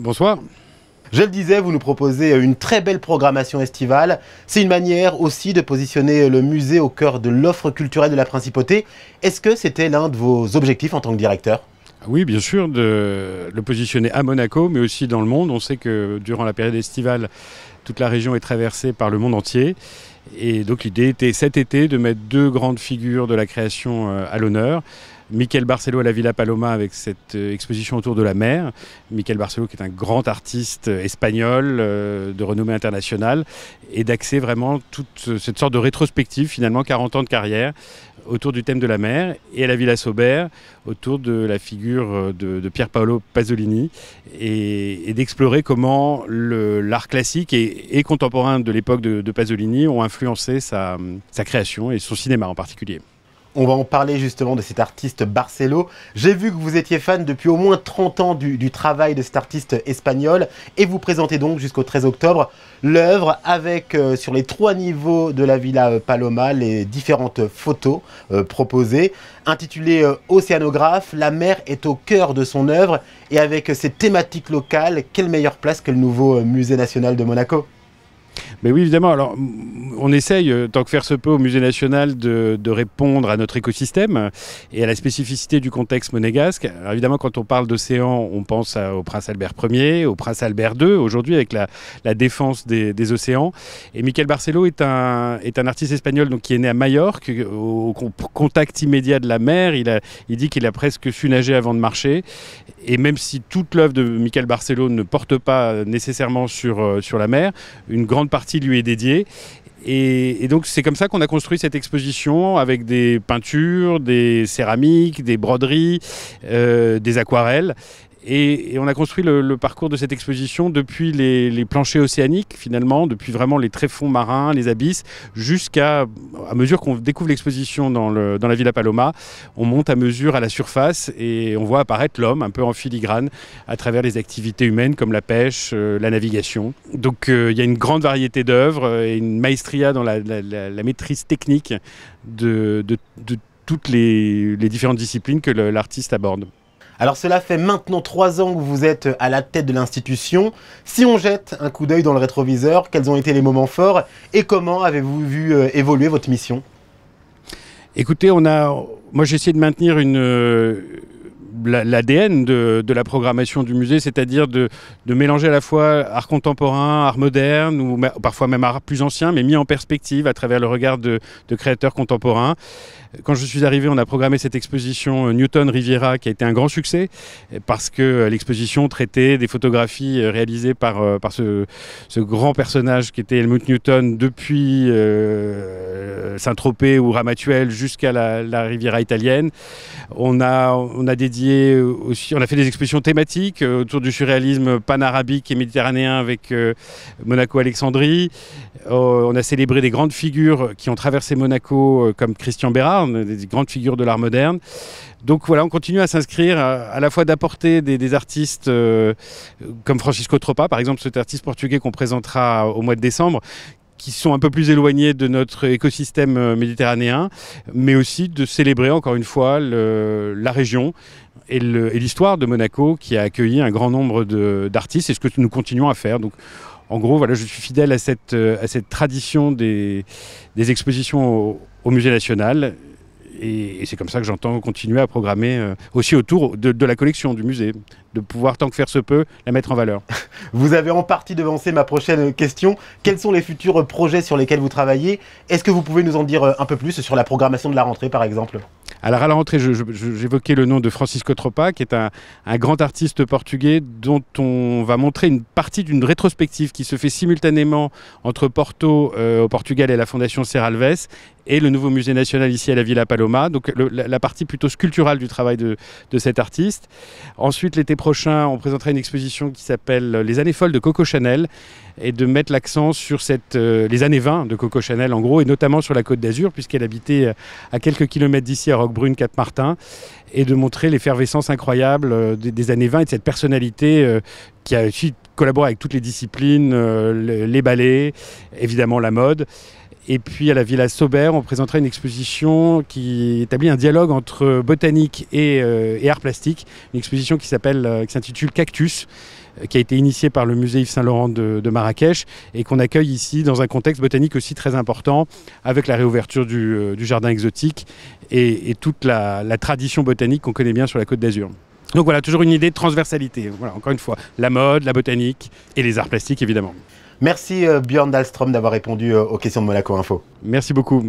Bonsoir. Je le disais, vous nous proposez une très belle programmation estivale. C'est une manière aussi de positionner le musée au cœur de l'offre culturelle de la principauté. Est-ce que c'était l'un de vos objectifs en tant que directeur oui, bien sûr, de le positionner à Monaco, mais aussi dans le monde. On sait que durant la période estivale, toute la région est traversée par le monde entier. Et donc l'idée était cet été de mettre deux grandes figures de la création euh, à l'honneur. Michael Barcelo à la Villa Paloma avec cette euh, exposition autour de la mer. Michael Barcelo qui est un grand artiste euh, espagnol euh, de renommée internationale et d'axer vraiment toute cette sorte de rétrospective finalement 40 ans de carrière autour du thème de la mer et à la Villa Sauber autour de la figure de, Pier Paolo Pasolini et, d'explorer comment l'art classique et, contemporain de l'époque de, Pasolini ont influencé sa création et son cinéma en particulier. On va en parler justement de cet artiste Barcelo. J'ai vu que vous étiez fan depuis au moins 30 ans du, travail de cet artiste espagnol et vous présentez donc jusqu'au 13 octobre l'œuvre avec euh, sur les trois niveaux de la Villa euh, Paloma les différentes photos euh, proposées intitulée Océanographe. La mer est au cœur de son œuvre et avec ses thématiques locales, quelle meilleure place que le nouveau musée national de Monaco mais oui, évidemment. Alors, on essaye, euh, tant que faire se peut, au Musée national de, répondre à notre écosystème et à la spécificité du contexte monégasque. évidemment, quand on parle d'océan, on pense au prince Albert Ier, au prince Albert II, aujourd'hui avec la, la défense des, océans. Et Michael Barcelo est un, est un artiste espagnol donc, qui est né à Majorque, au, contact immédiat de la mer. Il, a, il dit qu'il a presque su nager avant de marcher. Et même si toute l'œuvre de Michael Barcelo ne porte pas euh, nécessairement sur, euh, sur la mer, une grande partie lui est dédié Et, donc c'est comme ça qu'on a construit cette exposition avec des peintures, des céramiques, des broderies, euh, des aquarelles. Et, on a construit le, parcours de cette exposition depuis les, planchers océaniques, finalement, depuis vraiment les tréfonds marins, les abysses, jusqu'à, à mesure qu'on découvre l'exposition dans, le, dans, la Villa Paloma, on monte à mesure à la surface et on voit apparaître l'homme un peu en filigrane à travers les activités humaines comme la pêche, euh, la navigation. Donc euh, il y a une grande variété d'œuvres et une maestria dans la, maîtrise technique de, toutes les différentes disciplines que l'artiste aborde. Alors cela fait maintenant trois ans que vous êtes à la tête de l'institution. Si on jette un coup d'œil dans le rétroviseur, quels ont été les moments forts et comment avez-vous vu euh, évoluer votre mission Écoutez, on a, moi j'ai essayé de maintenir une, euh, l'ADN de, la programmation du musée, c'est-à-dire de, mélanger à la fois art contemporain, art moderne, ou parfois même art plus ancien, mais mis en perspective à travers le regard de, créateurs contemporains. Quand je suis arrivé, on a programmé cette exposition euh, Newton Riviera qui a été un grand succès euh, parce que euh, l'exposition traitait des photographies réalisées par, ce, grand personnage qui était Helmut Newton depuis Saint-Tropez ou Ramatuelle jusqu'à la, Riviera italienne. on a dédié euh, aussi, on a fait des expositions thématiques euh, autour du surréalisme panarabique et méditerranéen avec euh, Monaco-Alexandrie. on a célébré des grandes figures qui ont traversé Monaco, comme Christian Bérard, des grandes figures de l'art moderne. Donc voilà, on continue à s'inscrire, à, la fois d'apporter des, artistes comme Francisco Tropa, par exemple cet artiste portugais qu'on présentera au mois de décembre, qui sont un peu plus éloignés de notre écosystème méditerranéen, mais aussi de célébrer encore une fois la région et l'histoire de Monaco qui a accueilli un grand nombre d'artistes et ce que nous continuons à faire. Donc, en gros, voilà, je suis fidèle à cette, euh, à cette tradition des, des expositions au, Musée national. Et, c'est comme ça que j'entends continuer à programmer euh, aussi autour de, de, la collection du musée, de pouvoir, tant que faire se peut, la mettre en valeur. Vous avez en partie devancé ma prochaine question. Quels sont les futurs projets sur lesquels vous travaillez Est-ce que vous pouvez nous en dire euh, un peu plus sur la programmation de la rentrée, par exemple alors à la rentrée, j'évoquais le nom de Francisco Tropa, qui est un, grand artiste portugais dont on va montrer une partie d'une rétrospective qui se fait simultanément entre Porto euh, au Portugal et la Fondation Serralves et le nouveau musée national ici à la Villa Paloma. Donc la, partie plutôt sculpturale du travail de, de cet artiste. Ensuite, l'été prochain, on présentera une exposition qui s'appelle Les années folles de Coco Chanel et de mettre l'accent sur cette, euh, les années 20 de Coco Chanel en gros et notamment sur la Côte d'Azur puisqu'elle habitait euh, à quelques kilomètres d'ici à Rock brune 4 martin et de montrer l'effervescence incroyable euh, des, années 20 et de cette personnalité euh, qui a aussi collaboré avec toutes les disciplines, euh, les ballets, évidemment la mode. Et puis à la Villa Sauber, on présentera une exposition qui établit un dialogue entre botanique et, art plastique. Une exposition qui qui s'intitule Cactus, euh, qui a été initié par le musée Yves Saint-Laurent de, Marrakech et qu'on accueille ici dans un contexte botanique aussi très important avec la réouverture du, euh, jardin exotique et, toute la, tradition botanique qu'on connaît bien sur la Côte d'Azur. Donc voilà, toujours une idée de transversalité. Voilà, encore une fois, la mode, la botanique et les arts plastiques évidemment. Merci euh, Björn Dahlström d'avoir répondu aux questions de Monaco Info. Merci beaucoup.